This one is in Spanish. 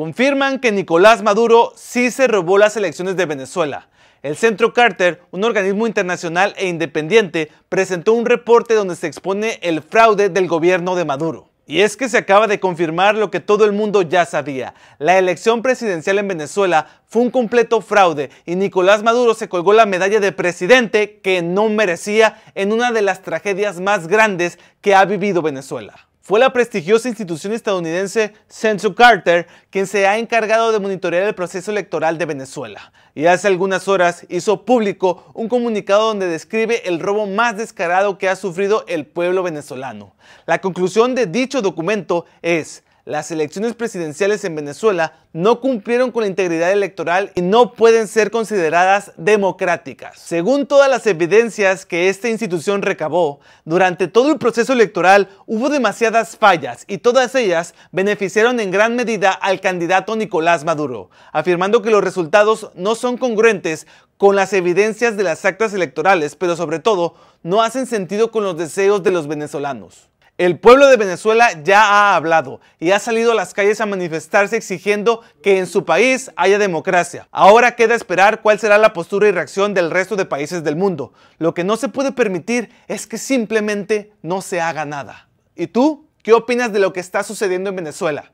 confirman que Nicolás Maduro sí se robó las elecciones de Venezuela. El Centro Carter, un organismo internacional e independiente, presentó un reporte donde se expone el fraude del gobierno de Maduro. Y es que se acaba de confirmar lo que todo el mundo ya sabía. La elección presidencial en Venezuela fue un completo fraude y Nicolás Maduro se colgó la medalla de presidente que no merecía en una de las tragedias más grandes que ha vivido Venezuela. Fue la prestigiosa institución estadounidense Censu Carter quien se ha encargado de monitorear el proceso electoral de Venezuela y hace algunas horas hizo público un comunicado donde describe el robo más descarado que ha sufrido el pueblo venezolano. La conclusión de dicho documento es las elecciones presidenciales en Venezuela no cumplieron con la integridad electoral y no pueden ser consideradas democráticas. Según todas las evidencias que esta institución recabó, durante todo el proceso electoral hubo demasiadas fallas y todas ellas beneficiaron en gran medida al candidato Nicolás Maduro, afirmando que los resultados no son congruentes con las evidencias de las actas electorales, pero sobre todo no hacen sentido con los deseos de los venezolanos. El pueblo de Venezuela ya ha hablado y ha salido a las calles a manifestarse exigiendo que en su país haya democracia. Ahora queda esperar cuál será la postura y reacción del resto de países del mundo. Lo que no se puede permitir es que simplemente no se haga nada. ¿Y tú? ¿Qué opinas de lo que está sucediendo en Venezuela?